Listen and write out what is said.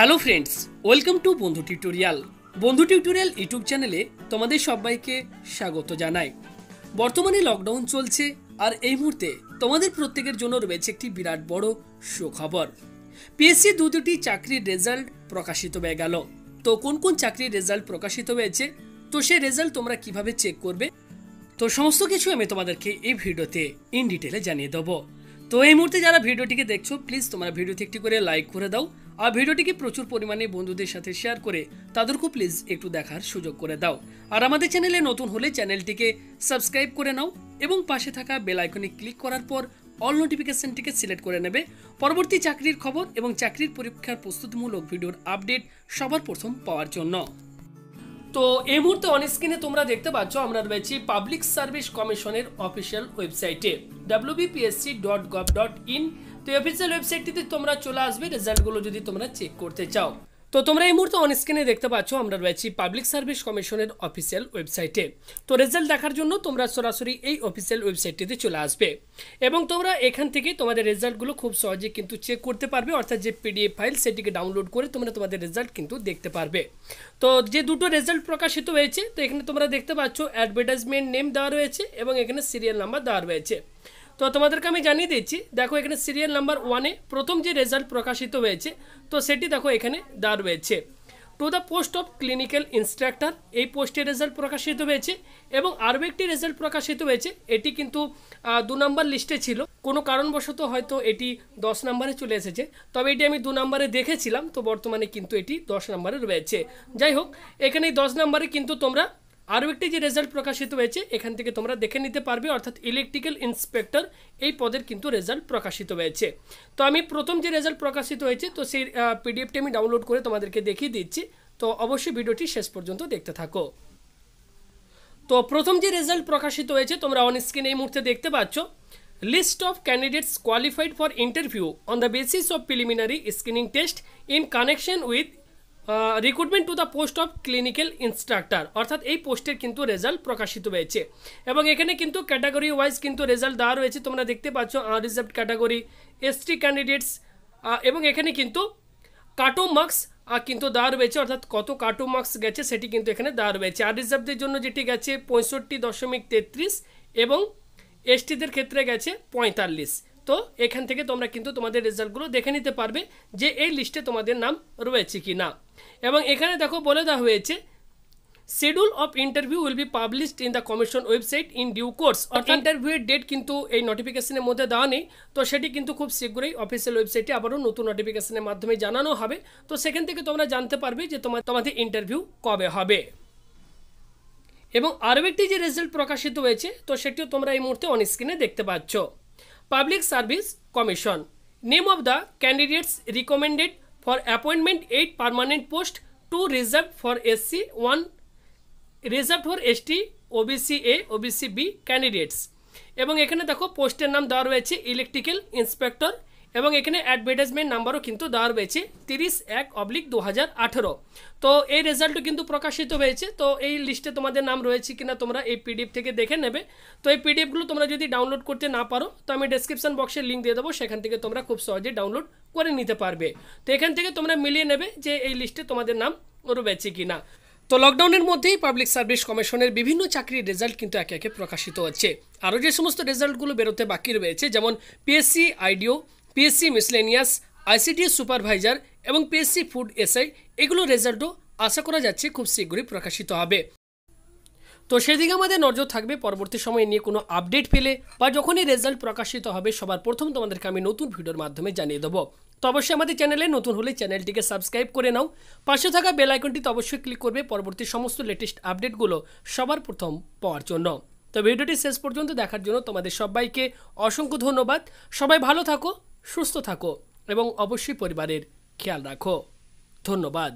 hello friends welcome to Bandhu tutorial Bandhu tutorial YouTube চ্যানেলে তোমাদের সবাইকে স্বাগত জানাই বর্তমানে লকডাউন চলছে আর এই মুহূর্তে তোমাদের প্রত্যেকের জন্য রয়েছে একটি বিরাট বড় সুখবর পিএসসি দু দুটি চাকরির রেজাল্ট প্রকাশিত হয়ে গেল তো কোন কোন চাকরির রেজাল্ট প্রকাশিত হয়েছে তো সেই রেজাল্ট তোমরা কিভাবে চেক করবে তো সমস্ত কিছু আমি তোমাদেরকে এই ভিডিওতে ইন ডিটেলে জানিয়ে দেবো তো এই মুহূর্তে যারা ভিডিওটিকে দেখছো প্লিজ তোমরা ভিডিওতে একটি করে লাইক করে দাও আর ভিডিওটিকে প্রচুর পরিমাণে বন্ধুদের সাথে শেয়ার করে তাদেরকেও প্লিজ একটু দেখার সুযোগ করে দাও আর আমাদের চ্যানেলে নতুন হলে চ্যানেলটিকে সাবস্ক্রাইব করে নাও এবং পাশে থাকা বেল আইকনে ক্লিক করার পর অল নোটিফিকেশনটিকে সিলেক্ট করে নেবে পরবর্তী চাকরির খবর এবং চাকরির পরীক্ষার প্রস্তুতিমূলক ভিডিওর আপডেট সবার প্রথম পাওয়ার জন্য তো এই মুহূর্তে অন স্ক্রিনে তোমরা দেখতে পাচ্ছ আমরা রয়েছি পাবলিক সার্ভিস কমিশনের অফিসিয়াল ওয়েবসাইটে WBPSC dot gov dot in তো এই অফিসিয়াল ওয়েবসাইটটিতে তোমরা চলে আসবে রেজাল্টগুলো যদি তোমরা চেক করতে চাও তো তোমরা এই মুহূর্তে অন স্ক্রিনে দেখতে পাচ্ছ আমরা রয়েছি পাবলিক সার্ভিস কমিশনের অফিসিয়াল ওয়েবসাইটে তো রেজাল্ট দেখার জন্য তোমরা সরাসরি এই অফিসিয়াল ওয়েবসাইটটিতে চলে আসবে এবং তোমরা এখান থেকে তোমাদের রেজাল্টগুলো খুব সহজে কিন্তু চেক করতে পারবে অর্থাৎ যে পিডিএফ ফাইল সেটিকে ডাউনলোড করে তোমরা তোমাদের রেজাল্ট কিন্তু দেখতে পারবে তো যে দুটো রেজাল্ট প্রকাশিত হয়েছে তো এখানে তোমরা দেখতে পাচ্ছ অ্যাডভার্টাইজমেন্ট নেম দেওয়া রয়েছে এবং এখানে সিরিয়াল নাম্বার দেওয়া রয়েছে তো তোমাদেরকে আমি জানিয়ে দিচ্ছি দেখো এখানে সিরিয়াল নাম্বার ওয়ানে প্রথম যে রেজাল্ট প্রকাশিত হয়েছে তো সেটি দেখো এখানে দাঁড় রয়েছে to the post of clinical instructor এই পোস্টের রেজাল্ট প্রকাশিত হয়েছে এবং আরও একটি রেজাল্ট প্রকাশিত হয়েছে এটি কিন্তু দু নম্বর লিস্টে ছিল কোনো কারণবশত হয়তো এটি দশ নম্বরে চলে এসেছে তবে এটি আমি দু নম্বরে দেখেছিলাম তো বর্তমানে কিন্তু এটি দশ নম্বরে রয়েছে যাই হোক এখানে দশ নম্বরে কিন্তু তোমরা আরও একটি যে রেজাল্ট প্রকাশিত হয়েছে এখান থেকে তোমরা দেখে নিতে পারবে অর্থাৎ ইলেকট্রিক্যাল ইন্সপেক্টর এই পদের কিন্তু রেজাল্ট প্রকাশিত হয়েছে তো আমি প্রথম যে রেজাল্ট প্রকাশিত হয়েছে তো সেই পিডিএফটি আমি ডাউনলোড করে তোমাদেরকে দেখিয়ে দিচ্ছি তো অবশ্যই ভিডিওটি শেষ পর্যন্ত দেখতে থাকো তো প্রথম যে রেজাল্ট প্রকাশিত হয়েছে তোমরা অন স্ক্রিন এই মুহূর্তে দেখতে পাচ্ছ list of candidates qualified for interview on the basis of preliminary screening test in connection with recruitment to the post of clinical instructor অর্থাৎ এই পোস্টের কিন্তু রেজাল্ট প্রকাশিত হয়েছে এবং এখানে কিন্তু ক্যাটাগরি ওয়াইজ কিন্তু রেজাল্ট দেওয়া রয়েছে তোমরা দেখতে পাচ্ছ আনরিজার্ভ ক্যাটাগরি এসটি ক্যান্ডিডেটস এবং এখানে কিন্তু কাটো মার্কস কিন্তু দেওয়া রয়েছে অর্থাৎ কত কাটো মার্কস গেছে সেটি কিন্তু এখানে দেওয়া রয়েছে আর রিজার্ভদের জন্য যেটি গেছে পঁয়ষট্টি দশমিক তেত্রিশ এবং এসটিদের ক্ষেত্রে গেছে পঁয়তাল্লিশ তো এখান থেকে তোমরা কিন্তু তোমাদের রেজাল্টগুলো দেখে নিতে পারবে যে এই লিস্টে তোমাদের নাম রয়েছে কি না এবং এখানে দেখো বলে দেওয়া হয়েছে schedule of interview will be published in the commission website in due course অর্থাৎ ইন্টারভিউয়ের ডেট কিন্তু এই নোটিফিকেশনের মধ্যে দেওয়া নেই তো সেটি কিন্তু খুব শীঘ্রই অফিসিয়াল ওয়েবসাইটে আবারও নতুন নোটিফিকেশনের মাধ্যমে জানানো হবে তো সেখান থেকে তোমরা জানতে পারবে যে তোমার তোমাদের ইন্টারভিউ কবে হবে এবং আরও একটি যে রেজাল্ট প্রকাশিত হয়েছে তো সেটিও তোমরা এই মুহূর্তে অন স্ক্রিনে দেখতে পাচ্ছ public service commission name of the candidates recommended for appointment eight permanent post two reserve for SC one reserve for ST OBC A OBC B candidates এবং এখানে দেখো পোস্টের নাম দেওয়া রয়েছে ইলেকট্রিক্যাল ইন্সপেক্টর এবং এখানে অ্যাডভার্টাইজমেন্ট নাম্বারও কিন্তু দেওয়া রয়েছে তিরিশ এক অবলিক দু তো এই রেজাল্টও কিন্তু প্রকাশিত হয়েছে তো এই লিস্টে তোমাদের নাম রয়েছে কিনা তোমরা এই পিডিএফ থেকে দেখে নেবে তো এই পিডিএফগুলো তোমরা যদি ডাউনলোড করতে না পারো তো আমি ডেসক্রিপশন বক্সে লিঙ্ক দিয়ে দেবো সেখান থেকে তোমরা খুব সহজে ডাউনলোড করে নিতে পারবে তো এখান থেকে তোমরা মিলিয়ে নেবে যে এই লিস্টে তোমাদের নাম রয়েছে কিনা তো লকডাউনের মধ্যেই পাবলিক সার্ভিস কমিশনের বিভিন্ন চাকরির রেজাল্ট কিন্তু একে একে প্রকাশিত হচ্ছে আরও যে সমস্ত রেজাল্টগুলো বেরোতে বাকি রয়েছে যেমন PSC IDO PSC miscellaneous ICT supervisor এবং পিএসসি ফুড এসআই এগুলোর রেজাল্টও আশা করা যাচ্ছে খুব শীঘ্রই প্রকাশিত হবে তো সেদিকে আমাদের নজর থাকবে পরবর্তী সময়ে নিয়ে কোনো আপডেট পেলে বা যখনই রেজাল্ট প্রকাশিত হবে সবার প্রথম তোমাদেরকে আমি নতুন ভিডিওর মাধ্যমে জানিয়ে দেবো তো অবশ্যই আমাদের চ্যানেলে নতুন হলে চ্যানেলটিকে সাবস্ক্রাইব করে নাও পাশে থাকা বেল আইকনটিতে অবশ্যই ক্লিক করবে পরবর্তী সমস্ত লেটেস্ট আপডেটগুলো সবার প্রথম পাওয়ার জন্য তো ভিডিওটি শেষ পর্যন্ত দেখার জন্য তোমাদের সবাইকে অসংখ্য ধন্যবাদ সবাই ভালো থাকো সুস্থ থাকো এবং অবশ্যই পরিবারের খেয়াল রাখো ধন্যবাদ